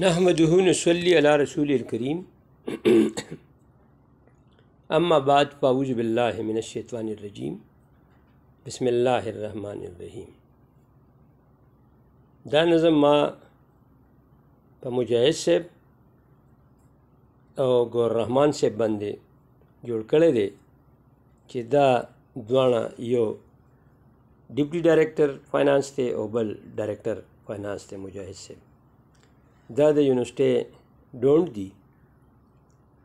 نحمده نصلي على رسول الكريم اما بعد فاعوذ باللہ من الشیطان الرجیم بسم اللہ الرحمن الرحیم دا نظم ما په مجاهد صاحب او ګور رحمان صاحب باندې جوړ کړی دی چې دا دواړه یو ډپټي ډایرکټر فاینانس دی او بل ډایرکټر فاینانس دی مجاهد صاحب دا د یونیورسټۍ ډونډ دي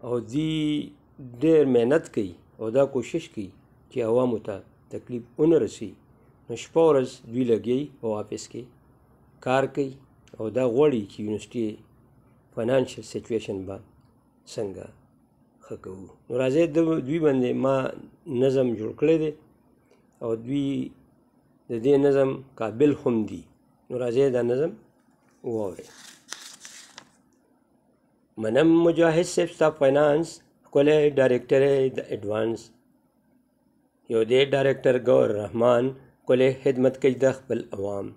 او دی ډېر مهنت کوي او دا کوشش کوي چې عوامو ته تکلیف ونه رسی نو شپه ورځ دوی لګي او آفس کې کار کوي او دا غوړي چې یونیورسټۍ فاینانشل سچویشن به څنګه ښه کوو نو راځي دوی باندې ما نظم جوړ کړی دی او دوی د دې نظم قابل هم دي نو راځي دا نظم واورئ منم مجاهد صاحب ستا فاینانس ښکلی ډایرکټر یې د ایډوانس یو دی ډایرکټر ګور رحمان ښکلی خدمت کوي د خپل عوام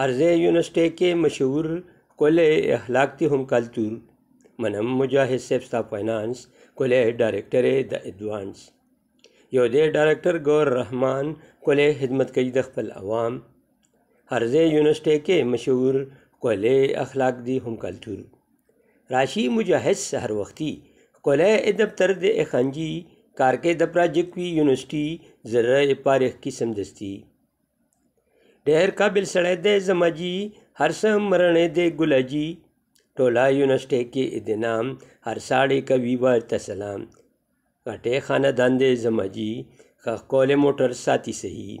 هرځې یونیورسټۍ کې مشهور ښکلی اخلاقتي هم کلتور منم مجاهد صاحب ستا فاینانس ښکلی ډایرکټر یې د ایډوانس یو دی ډایرکټر ګور رحمان ښکلی خدمت کوي د خپل عوام هرځې یونیورسټۍ کې مشهور ښکلی اخلاق دی هم کلتور راشي مجاهد سحر وختي کوله ادب ترد اخنجي کارکے دپرا جکوی یونیورسٹی زرر پارخ کی سمدستی ډېر قابل سړی دی زما جی هر څه مرنې دی ګله جی ټوله یونیورسټۍ کې ادنام هر ساړی کوي ورته سلام غټې خاندان دی زما جی ښه ښکلی موټر ساتي صحیح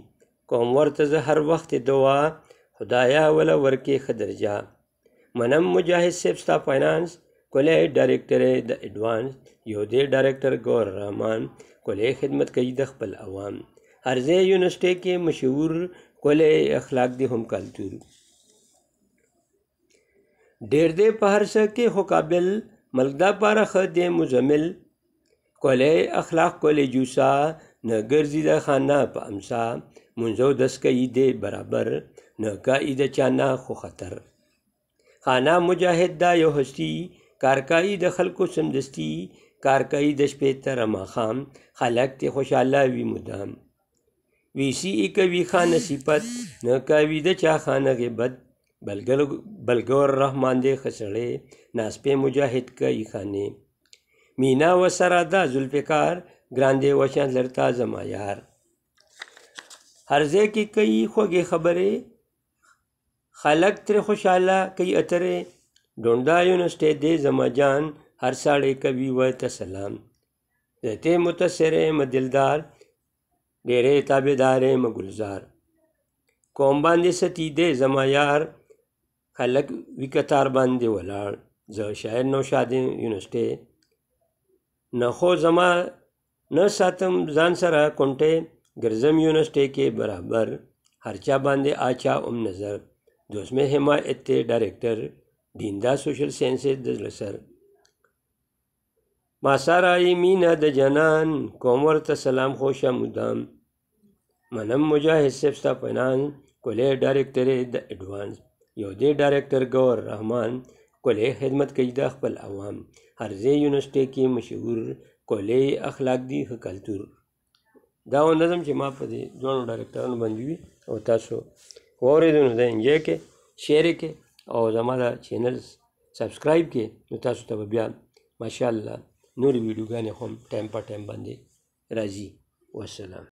کوم ورته زه هر وخت دعا خدایا وله ورکې ښه درجه Manam Mujahid Sipsta Finance, کولې ډایرکټر د ایڈوانس یو دی ډایرکټر ګور رحمان کولې خدمت کوي د خپل عوام ارزه یونیورسيټي کې مشهور کولې اخلاق دی هم کلتور ډېر دې په هر څه کې هو قابل ملګدا پاره خدای مزمل کولې اخلاق کولې جوسا نه ګرځي د خانه په امسا منځو دس کوي دی برابر نه کای د چانه خو خطر خانه مجاهد دا یو هستی کارکایی د خلکو سمدستی کارکایی د شپې تر ماښام خلک ته خوشاله وي مدام ویسی ای کوي خانه صفت نه کوي د چا خانه غیبت بلګور رحمان دی خسړې ناسپې مجاهد کوي خانه مینا و سره دا زلفکار ګران دی وشان لرتا زما یار هر ځای کې کوي خوږې خبرې خلک ترې خوشحاله کوي اترې ډونډا یونسټې دې زما جان هر ساړی کوي ورته سلام د دې متسرې م دلدار ډېرې تابېدارې م ګلزار قوم باندې ستی دې زما یار خلک وکتار باندې ولاړ زه شاعر نوشاد یونسټې نه خو زما نه ساتم ځان سره کونټې ګرځم یونسټې کې برابر هر چا باندې آچا ام نظر Josme Hema Ette, Director, Dinda Social Sciences, Dasar ماسارای مینا د جنان کوم ورته سلام خوشا مدام منم مجاهد صاحب ستا پنان کولې ډایرکټر د ایڈوانس یو دی ډایرکټر ګور رحمان کولې خدمت کوي د خپل عوام هرزه یونیورسيټي کې مشهور کولې اخلاق دی کلتور دا نظم چې ما په دې ځوانو ډایرکټرانو باندې او تاسو واورېدو نو دا انجوی کې شیئر کې او زما دا چینل سبسکرایب کې نو تاسو ته به بیا ماشاءالله نورې ویډیوګانې خو هم ټایم په ټایم باندې راځي والسلام